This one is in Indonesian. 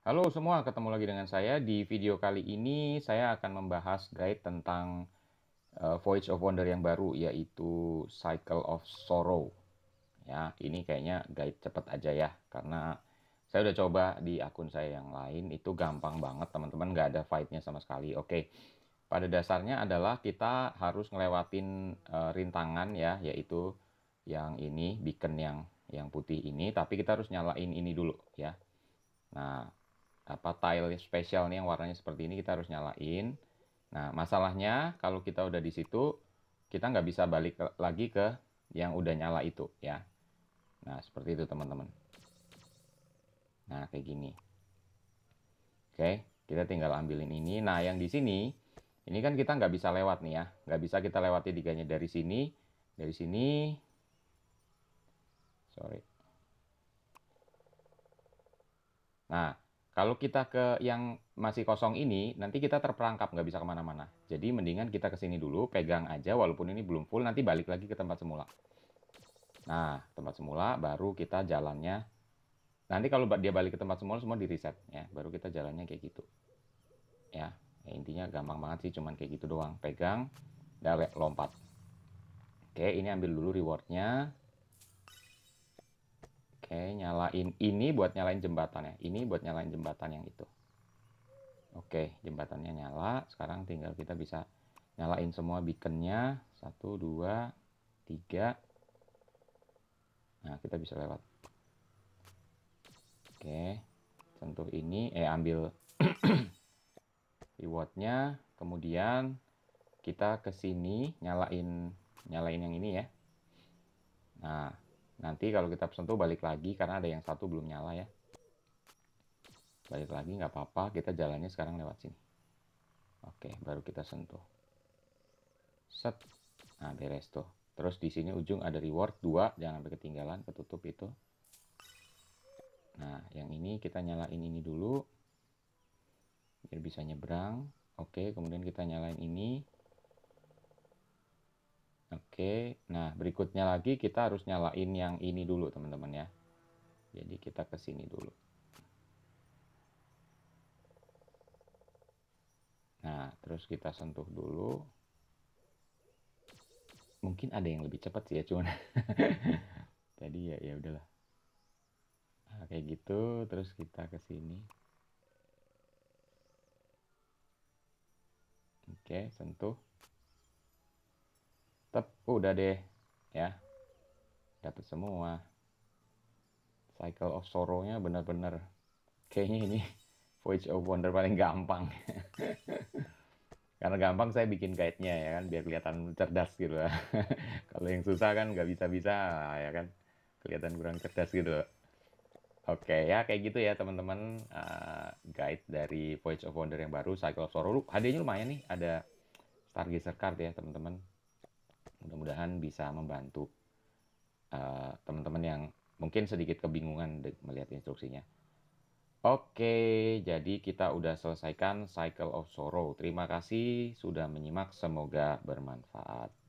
Halo semua, ketemu lagi dengan saya. Di video kali ini saya akan membahas guide tentang uh, Voyage of Wonder yang baru yaitu Cycle of Sorrow. Ya, ini kayaknya guide cepat aja ya karena saya udah coba di akun saya yang lain itu gampang banget teman-teman nggak ada fightnya sama sekali. Oke. Pada dasarnya adalah kita harus ngelewatin uh, rintangan ya yaitu yang ini beacon yang yang putih ini tapi kita harus nyalain ini dulu ya. Nah, apa tile spesial nih yang warnanya seperti ini kita harus nyalain. Nah, masalahnya kalau kita udah di situ, kita nggak bisa balik lagi ke yang udah nyala itu ya. Nah, seperti itu teman-teman. Nah, kayak gini. Oke, kita tinggal ambilin ini. Nah, yang di sini, ini kan kita nggak bisa lewat nih ya. Nggak bisa kita lewati tiganya dari sini, dari sini. Sorry. Nah, kalau kita ke yang masih kosong ini, nanti kita terperangkap, nggak bisa kemana-mana. Jadi mendingan kita ke sini dulu, pegang aja walaupun ini belum full, nanti balik lagi ke tempat semula. Nah, tempat semula baru kita jalannya. Nanti kalau dia balik ke tempat semula, semua di reset. Ya, baru kita jalannya kayak gitu. Ya, ya intinya gampang banget sih, cuman kayak gitu doang. Pegang, dan lompat. Oke, ini ambil dulu rewardnya. Oke, nyalain ini buat nyalain jembatan ya. Ini buat nyalain jembatan yang itu. Oke, jembatannya nyala. Sekarang tinggal kita bisa nyalain semua beaconnya. Satu, dua, tiga. Nah, kita bisa lewat. Oke, sentuh ini. Eh, ambil rewardnya. Kemudian kita ke sini, nyalain, nyalain yang ini ya. Nah, Nanti kalau kita sentuh balik lagi karena ada yang satu belum nyala ya. Balik lagi nggak apa-apa, kita jalannya sekarang lewat sini. Oke, baru kita sentuh. Set. Nah, beres tuh. Terus di sini ujung ada reward 2, jangan sampai ketinggalan, ketutup itu. Nah, yang ini kita nyalain ini dulu. Biar bisa nyebrang. Oke, kemudian kita nyalain ini. Oke, nah berikutnya lagi kita harus nyalain yang ini dulu teman-teman ya. Jadi kita ke sini dulu. Nah, terus kita sentuh dulu. Mungkin ada yang lebih cepat sih ya, cuman tadi ya ya udahlah. Nah, kayak gitu, terus kita ke sini. Oke, sentuh udah deh ya dapat semua cycle of sorrow-nya benar-benar kayaknya ini voyage of wonder paling gampang karena gampang saya bikin guide-nya ya kan biar kelihatan cerdas gitu lah kalau yang susah kan nggak bisa-bisa ya kan kelihatan kurang cerdas gitu lah. Oke ya kayak gitu ya teman-teman uh, guide dari Voyage of Wonder yang baru Cycle of Sorrow. hadiahnya lumayan nih ada Stargazer card ya teman-teman mudah-mudahan bisa membantu eh, teman-teman uh, yang mungkin sedikit kebingungan melihat instruksinya. Oke, jadi kita udah selesaikan cycle of sorrow. Terima kasih sudah menyimak, semoga bermanfaat.